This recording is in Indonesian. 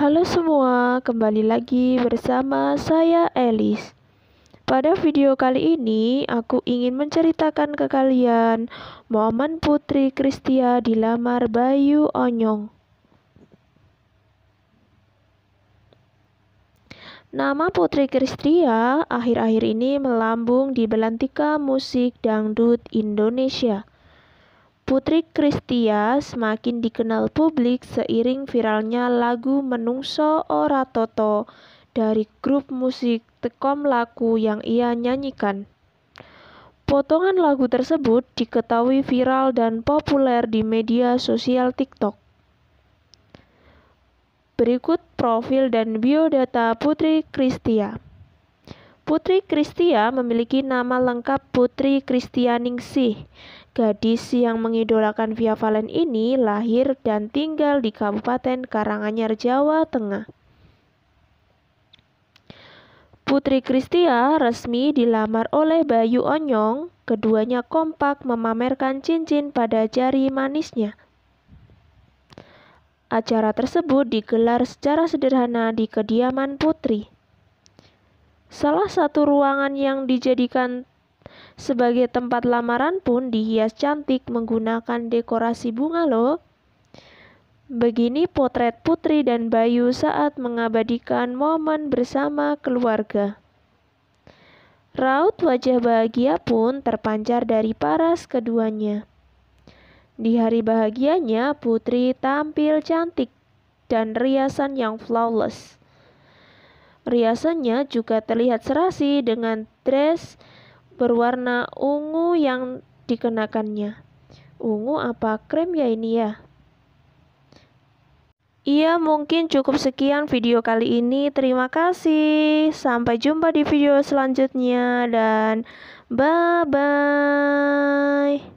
Halo semua, kembali lagi bersama saya Elis. Pada video kali ini, aku ingin menceritakan ke kalian momen Putri Kristia dilamar Bayu Onyong. Nama Putri Kristia akhir-akhir ini melambung di belantika musik dangdut Indonesia. Putri Kristia semakin dikenal publik seiring viralnya lagu Menungso Ora Toto dari grup musik Tekom Laku yang ia nyanyikan. Potongan lagu tersebut diketahui viral dan populer di media sosial TikTok. Berikut profil dan biodata Putri Kristia. Putri Kristia memiliki nama lengkap Putri Kristianingsih. Gadis yang mengidolakan Via Valen ini lahir dan tinggal di Kabupaten Karanganyar, Jawa Tengah. Putri Kristia resmi dilamar oleh Bayu Onyong, keduanya kompak memamerkan cincin pada jari manisnya. Acara tersebut digelar secara sederhana di kediaman Putri. Salah satu ruangan yang dijadikan sebagai tempat lamaran pun dihias cantik menggunakan dekorasi bunga loh. Begini potret Putri dan Bayu saat mengabadikan momen bersama keluarga. Raut wajah bahagia pun terpancar dari paras keduanya. Di hari bahagianya, Putri tampil cantik dan riasan yang flawless. Riasannya juga terlihat serasi dengan dress berwarna ungu yang dikenakannya. Ungu apa krem ya ini ya? Iya, mungkin cukup sekian video kali ini. Terima kasih. Sampai jumpa di video selanjutnya dan bye bye.